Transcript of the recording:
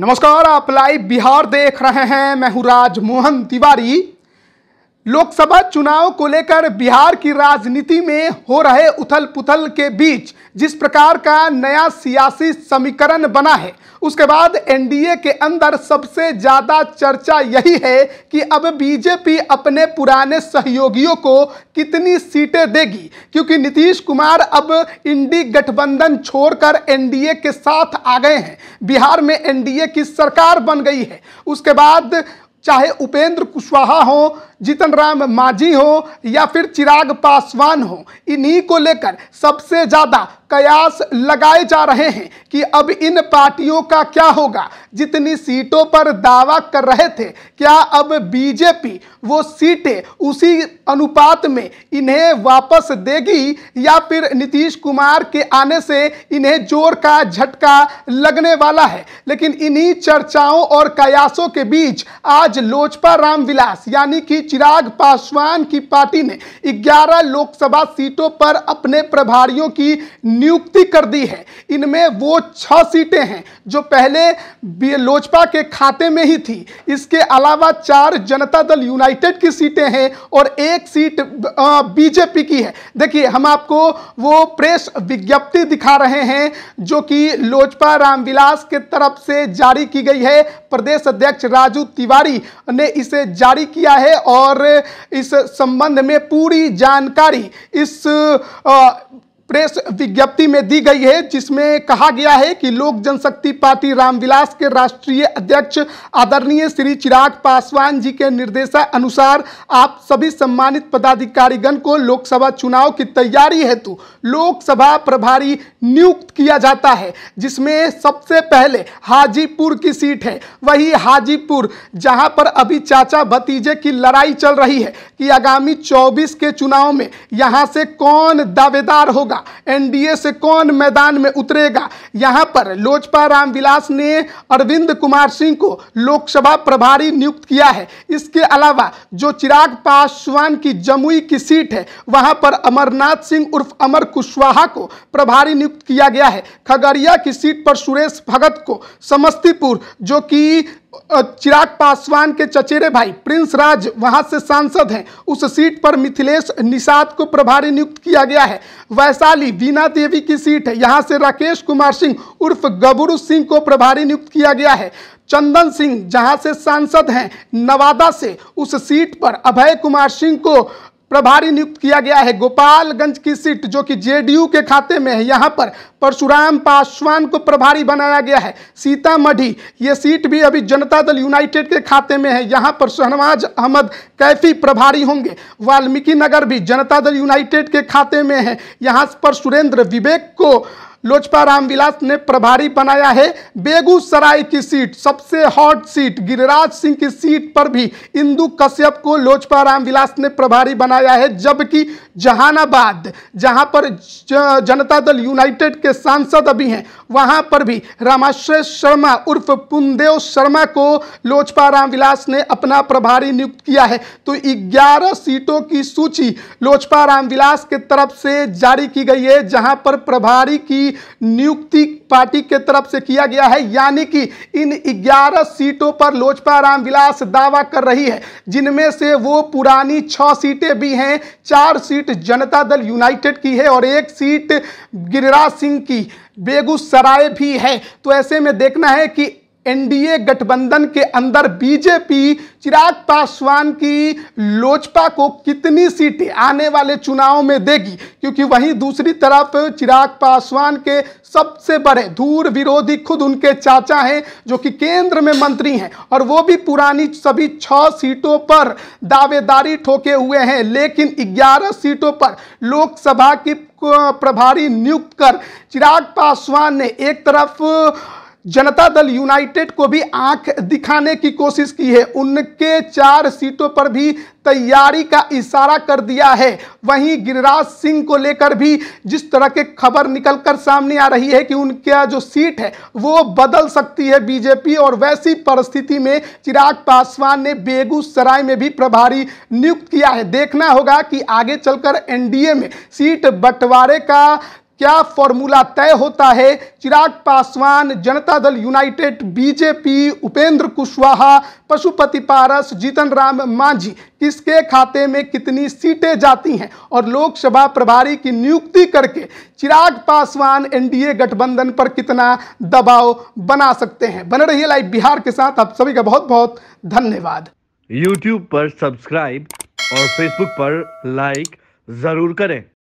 नमस्कार आप लाइव बिहार देख रहे हैं मैं हूँ राजमोहन तिवारी लोकसभा चुनाव को लेकर बिहार की राजनीति में हो रहे उथल पुथल के बीच जिस प्रकार का नया सियासी समीकरण बना है उसके बाद एनडीए के अंदर सबसे ज़्यादा चर्चा यही है कि अब बीजेपी अपने पुराने सहयोगियों को कितनी सीटें देगी क्योंकि नीतीश कुमार अब इंडी गठबंधन छोड़कर एनडीए के साथ आ गए हैं बिहार में एनडीए की सरकार बन गई है उसके बाद चाहे उपेंद्र कुशवाहा हो जीतन राम मांझी हो या फिर चिराग पासवान हो इन्हीं को लेकर सबसे ज़्यादा कयास लगाए जा रहे हैं कि अब इन पार्टियों का क्या होगा जितनी सीटों पर दावा कर रहे थे क्या अब बीजेपी वो सीटें उसी अनुपात में इन्हें वापस देगी या फिर नीतीश कुमार के आने से इन्हें जोर का झटका लगने वाला है लेकिन इन्हीं चर्चाओं और कयासों के बीच आज लोजपा रामविलास यानी कि चिराग पासवान की पार्टी ने 11 लोकसभा सीटों पर अपने प्रभारियों की नियुक्ति कर दी है इनमें वो छह सीटें हैं जो पहले लोजपा के खाते में ही थी इसके अलावा चार जनता दल यूनाइटेड की सीटें हैं और एक सीट बीजेपी की है देखिए हम आपको वो प्रेस विज्ञप्ति दिखा रहे हैं जो कि लोजपा रामविलास के तरफ से जारी की गई है प्रदेश अध्यक्ष राजू तिवारी ने इसे जारी किया है और इस संबंध में पूरी जानकारी इस आ, प्रेस विज्ञप्ति में दी गई है जिसमें कहा गया है कि लोक जनशक्ति पार्टी रामविलास के राष्ट्रीय अध्यक्ष आदरणीय श्री चिराग पासवान जी के निर्देशानुसार आप सभी सम्मानित पदाधिकारीगण को लोकसभा चुनाव की तैयारी हेतु लोकसभा प्रभारी नियुक्त किया जाता है जिसमें सबसे पहले हाजीपुर की सीट है वही हाजीपुर जहाँ पर अभी चाचा भतीजे की लड़ाई चल रही है कि आगामी चौबीस के चुनाव में यहाँ से कौन दावेदार होगा एनडीए से कौन मैदान में उतरेगा यहां पर लोजपा रामविलास ने अरविंद कुमार सिंह को लोकसभा प्रभारी नियुक्त किया है इसके अलावा जो चिराग पासवान की जमुई की सीट है वहां पर अमरनाथ सिंह उर्फ अमर कुशवाहा को प्रभारी नियुक्त किया गया है खगड़िया की सीट पर सुरेश भगत को समस्तीपुर जो कि चिराग पासवान के चचेरे भाई प्रिंस राज वहां से सांसद हैं उस सीट पर मिथिलेश निषाद को प्रभारी नियुक्त किया गया है वैशाली बीना देवी की सीट है यहां से राकेश कुमार सिंह सिंह उर्फ गबरू सिंह को प्रभारी नियुक्त किया गया है चंदन सिंह जहां से सांसद हैं नवादा से उस सीट पर अभय कुमार सिंह को प्रभारी नियुक्त किया गया है गोपालगंज की सीट जो कि जेडीयू के खाते में है यहाँ पर परशुराम पासवान को प्रभारी बनाया गया है सीतामढ़ी ये सीट भी अभी जनता दल यूनाइटेड के खाते में है यहाँ पर शहनवाज अहमद कैफी प्रभारी होंगे वाल्मीकि नगर भी जनता दल यूनाइटेड के खाते में है यहाँ पर सुरेंद्र विवेक को लोजपा रामविलास ने प्रभारी बनाया है बेगूसराय की सीट सबसे हॉट सीट गिरिराज सिंह की सीट पर भी इंदु कश्यप को लोजपा रामविलास ने प्रभारी बनाया है जबकि जहानाबाद जहां पर जनता दल यूनाइटेड के सांसद अभी हैं वहां पर भी रामाश्रय शर्मा उर्फ पुनदेव शर्मा को लोजपा रामविलास ने अपना प्रभारी नियुक्त किया है तो ग्यारह सीटों की सूची लोजपा रामविलास के तरफ से जारी की गई है जहां पर प्रभारी की की नियुक्ति पार्टी के तरफ से किया गया है यानी कि इन 11 सीटों पर लोजपा रामविलास दावा कर रही है जिनमें से वो पुरानी छह सीटें भी हैं चार सीट जनता दल यूनाइटेड की है और एक सीट गिरिराज सिंह की बेगूसराय भी है तो ऐसे में देखना है कि एनडीए गठबंधन के अंदर बीजेपी चिराग पासवान की लोजपा को कितनी सीटें आने वाले चुनाव में देगी क्योंकि वहीं दूसरी तरफ चिराग पासवान के सबसे बड़े दूर विरोधी खुद उनके चाचा हैं जो कि केंद्र में मंत्री हैं और वो भी पुरानी सभी छः सीटों पर दावेदारी ठोके हुए हैं लेकिन 11 सीटों पर लोकसभा की प्रभारी नियुक्त कर चिराग पासवान ने एक तरफ जनता दल यूनाइटेड को भी आंख दिखाने की कोशिश की है उनके चार सीटों पर भी तैयारी का इशारा कर दिया है वहीं गिरिराज सिंह को लेकर भी जिस तरह के खबर निकलकर सामने आ रही है कि उनका जो सीट है वो बदल सकती है बीजेपी और वैसी परिस्थिति में चिराग पासवान ने बेगूसराय में भी प्रभारी नियुक्त किया है देखना होगा कि आगे चलकर एनडीए में सीट बंटवारे का क्या फॉर्मूला तय होता है चिराग पासवान जनता दल यूनाइटेड बीजेपी उपेंद्र कुशवाहा पशुपति पारस जीतन राम मांझी किसके खाते में कितनी सीटें जाती हैं और लोकसभा प्रभारी की नियुक्ति करके चिराग पासवान एनडीए गठबंधन पर कितना दबाव बना सकते हैं बने है लाइव बिहार के साथ आप सभी का बहुत बहुत धन्यवाद यूट्यूब पर सब्सक्राइब और फेसबुक पर लाइक जरूर करें